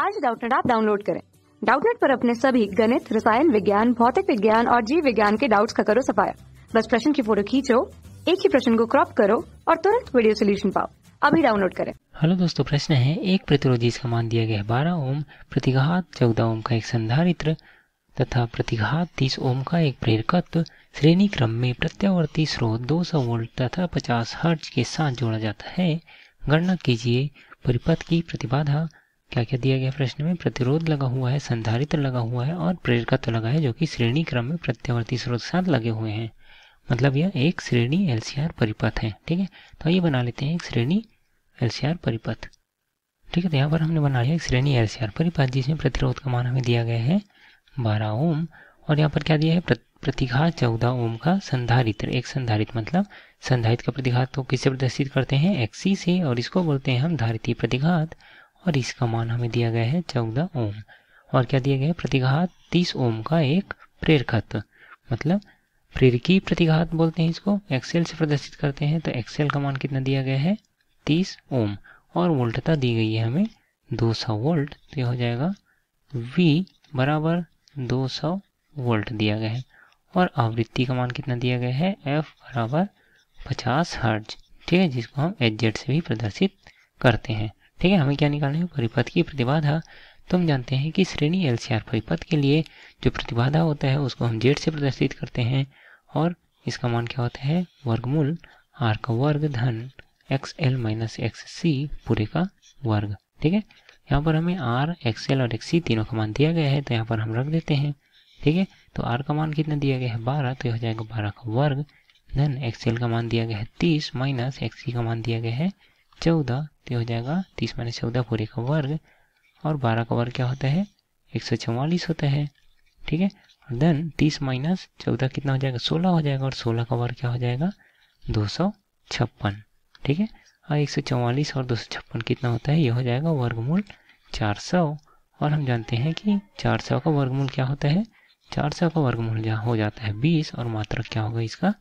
आज डाउटनेट आप डाउनलोड करें डाउटनेट पर अपने सभी गणित रसायन विज्ञान भौतिक विज्ञान और जीव विज्ञान के डाउट्स का करो सफाया बस प्रश्न की फोटो खींचो एक ही प्रश्न को क्रॉप करो और तुरंत वीडियो सोल्यूशन पाओ अभी डाउनलोड करें हेलो दोस्तों प्रश्न है एक प्रतिरोधी जिसका मान दिया गया है बारह ओम प्रतिघात चौदह ओम का एक संधारित्र तथा प्रतिघात तीस ओम का एक प्रेरकत्व श्रेणी क्रम में प्रत्यावर्ती स्रोत 200 वोल्ट तथा 50 हर्ट्ज के साथ जोड़ा जाता है गणना कीजिए परिपथ की प्रतिबाधा क्या क्या दिया गया प्रश्न में प्रतिरोध लगा हुआ है संधारित्र लगा हुआ है और प्रेरकत्व लगा है जो कि श्रेणी क्रम में प्रत्यावर्ती स्रोत साथ लगे हुए हैं मतलब यह एक श्रेणी एलसीआर परिपथ है ठीक है तो ये बना लेते हैं एक श्रेणी एलसीआर परिपथ ठीक है तो यहाँ पर हमने बना लिया एक श्रेणी एलसीआर परिपथ जिसमें प्रतिरोध का मान हमें दिया गया है बारह ओम और यहाँ पर क्या दिया है प्रतिघात चौदह ओम का संधारित्र एक संधारित मतलब संधारित का प्रतिघात तो किससे प्रदर्शित करते हैं एक्सी से और इसको बोलते हैं हम धारित प्रतिघात और इसका मान हमें दिया गया है चौदह ओम और क्या दिया गया है प्रतिघात तीस ओम का एक प्रेरकत्व मतलब प्रेरकी प्रतिघात बोलते हैं इसको एक्सेल से प्रदर्शित करते हैं तो एक्सेल का मान कितना दिया गया है तीस ओम और वोल्टता दी गई है हमें दो सौ वोल्ट तो यह हो जाएगा वी बराबर दो सौ वोल्ट दिया गया है और आवृत्ति का मान कितना दिया गया है एफ बराबर पचास हर्ज ठीक है जिसको हम एच से भी प्रदर्शित करते हैं ठीक है हमें क्या निकालना है परिपथ की प्रतिबाधा तो हम जानते हैं कि श्रेणी एल परिपथ के लिए जो प्रतिबाधा होता है उसको हम जेड से प्रदर्शित करते हैं और इसका मान क्या होता है वर्गमूल आर का वर्ग धन X L minus X C पूरे का वर्ग ठीक है यहाँ पर हमें आर एक्स एल और एक्स सी तीनों का मान दिया गया है तो यहाँ पर हम रख देते हैं ठीक है तो आर का मान कितना दिया गया है बारह तो यह हो जाएगा बारह का वर्ग धन एक्स एल का मान दिया गया है तीस माइनस एक्स सी का मान दिया गया है चौदह तो हो जाएगा तीस माइनस चौदह पूरे का वर्ग और बारह का वर्ग क्या होता है एक सौ चौवालीस होता है ठीक है और देन तीस माइनस चौदह कितना हो जाएगा सोलह हो जाएगा और सोलह का वर्ग क्या हो जाएगा दो सौ छप्पन ठीक है और एक सौ चौवालीस और दो सौ छप्पन कितना होता है ये हो जाएगा वर्गमूल चार सौ और हम जानते हैं कि चार सौ का वर्गमूल क्या होता है चार सौ का वर्गमूल हो जाता है बीस और मात्र क्या होगा इसका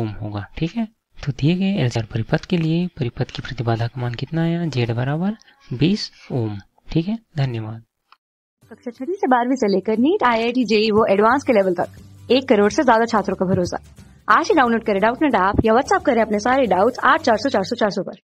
ओम होगा ठीक है तो दिए गए एल्जार परिपथ के लिए परिपथ की प्रतिबाधा का मान कितना आया जेड बराबर बीस ओम ठीक है धन्यवाद कक्षा छठी से बारहवीं से लेकर NEET I I T JEE वो एडवांस के लेवल तक एक करोड़ से ज्यादा छात्रों का भरोसा आज ही डाउनलोड करें डाउट नेट ऐप या व्हाट्सअप करें अपने सारे डाउट्स आठ चार सौ चार सौ चार सौ पर